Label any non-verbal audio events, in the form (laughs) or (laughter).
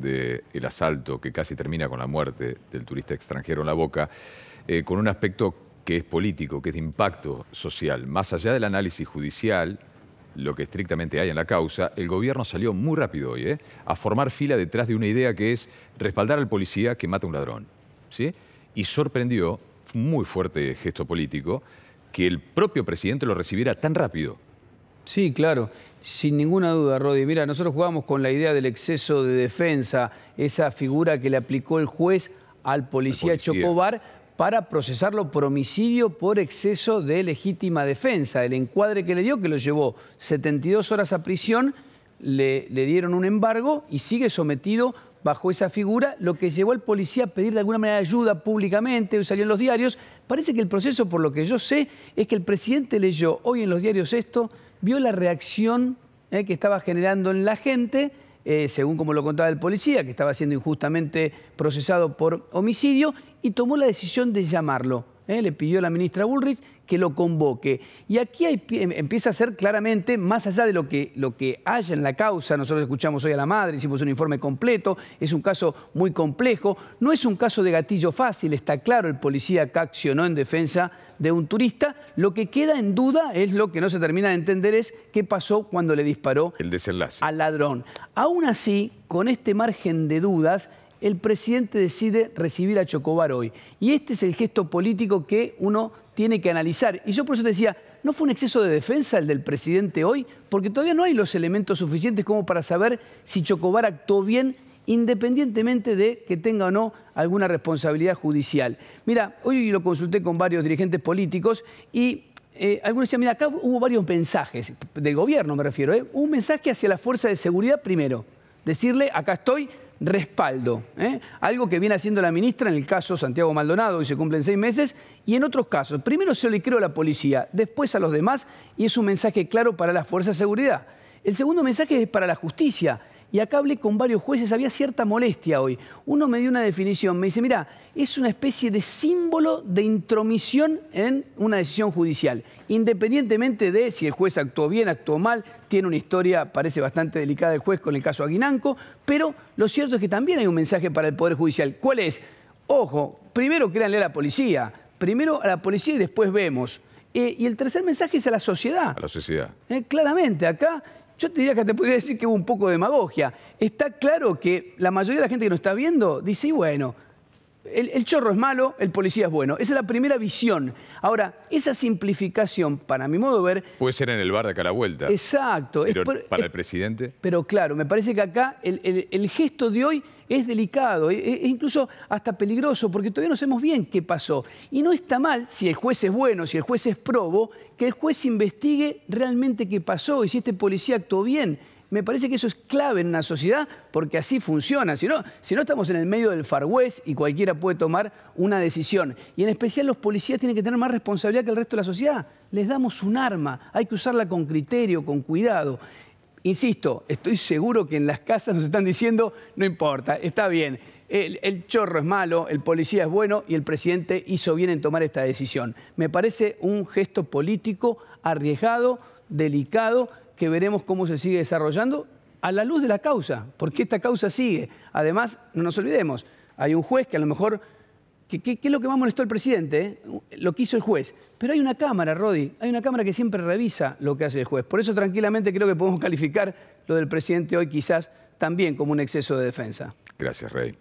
del asalto que casi termina con la muerte del turista extranjero en la boca, eh, con un aspecto que es político, que es de impacto social. Más allá del análisis judicial, lo que estrictamente hay en la causa, el gobierno salió muy rápido hoy eh, a formar fila detrás de una idea que es respaldar al policía que mata un ladrón. ¿sí? Y sorprendió, muy fuerte gesto político, que el propio presidente lo recibiera tan rápido. Sí, claro. Sin ninguna duda, Rodi. Mira, nosotros jugamos con la idea del exceso de defensa, esa figura que le aplicó el juez al policía, Chocobar para procesarlo por homicidio por exceso de legítima defensa. El encuadre que le dio, que lo llevó 72 horas a prisión, le, le dieron un embargo y sigue sometido bajo esa figura, lo que llevó al policía a pedir de alguna manera ayuda públicamente, salió en los diarios. Parece que el proceso, por lo que yo sé, es que el presidente leyó hoy en los diarios esto, vio la reacción eh, que estaba generando en la gente, eh, según como lo contaba el policía, que estaba siendo injustamente procesado por homicidio, y tomó la decisión de llamarlo ¿eh? le pidió a la ministra Bullrich que lo convoque. Y aquí em, empieza a ser claramente, más allá de lo que, lo que haya en la causa, nosotros escuchamos hoy a la madre, hicimos un informe completo, es un caso muy complejo, no es un caso de gatillo fácil, está claro, el policía que accionó en defensa de un turista, lo que queda en duda es lo que no se termina de entender es qué pasó cuando le disparó el desenlace. al ladrón. Aún así, con este margen de dudas, el presidente decide recibir a Chocobar hoy. Y este es el gesto político que uno tiene que analizar. Y yo por eso decía, ¿no fue un exceso de defensa el del presidente hoy? Porque todavía no hay los elementos suficientes como para saber si Chocobar actuó bien independientemente de que tenga o no alguna responsabilidad judicial. Mira, hoy lo consulté con varios dirigentes políticos y eh, algunos decían, mira, acá hubo varios mensajes, del gobierno me refiero, ¿eh? un mensaje hacia la fuerza de seguridad primero, decirle, acá estoy, respaldo, ¿eh? algo que viene haciendo la ministra en el caso Santiago Maldonado, y se cumplen seis meses, y en otros casos. Primero se le creó a la policía, después a los demás, y es un mensaje claro para las fuerzas de seguridad. El segundo mensaje es para la justicia. Y acá hablé con varios jueces, había cierta molestia hoy. Uno me dio una definición, me dice, mira, es una especie de símbolo de intromisión en una decisión judicial, independientemente de si el juez actuó bien, actuó mal, tiene una historia, parece bastante delicada el juez con el caso Aguinanco, pero lo cierto es que también hay un mensaje para el Poder Judicial. ¿Cuál es? Ojo, primero créanle a la policía, primero a la policía y después vemos. Eh, y el tercer mensaje es a la sociedad. A la sociedad. Eh, claramente, acá yo te diría que te podría decir que hubo un poco de demagogia. Está claro que la mayoría de la gente que nos está viendo dice, y bueno, el, chorro es malo, el policía es bueno. Esa es la primera visión. Ahora, esa simplificación, para mi modo de ver... Puede ser en el bar de acá a la vuelta. Exacto. para el presidente. Pero claro, me parece que acá el, gesto de hoy es delicado, es, e incluso hasta peligroso, porque todavía no sabemos bien qué pasó. Y no está mal, si el juez es bueno, si el juez es probo, que el juez investigue realmente qué pasó y si este policía actuó bien me parece que eso es clave en una sociedad porque así funciona. Si no, si no estamos en el medio del Far West y cualquiera puede tomar una decisión. Y en especial los policías tienen que tener más responsabilidad que el resto de la sociedad. Les damos un arma, hay que usarla con criterio, con cuidado. Insisto, estoy seguro que en las casas nos están diciendo, no importa, está bien, el, chorro es malo, el policía es bueno y el presidente hizo bien en tomar esta decisión. Me parece un gesto político arriesgado, delicado que veremos cómo se sigue desarrollando a la luz de la causa, porque esta causa sigue. Además, no nos olvidemos, hay un juez que a lo mejor, ¿qué es lo que más molestó al presidente? ¿eh? Lo que hizo el juez. Pero hay una cámara, Rodi, hay una cámara que siempre revisa lo que hace el juez. Por eso tranquilamente creo que podemos (laughs) calificar lo del presidente hoy quizás también como un exceso de defensa. Gracias, Rey.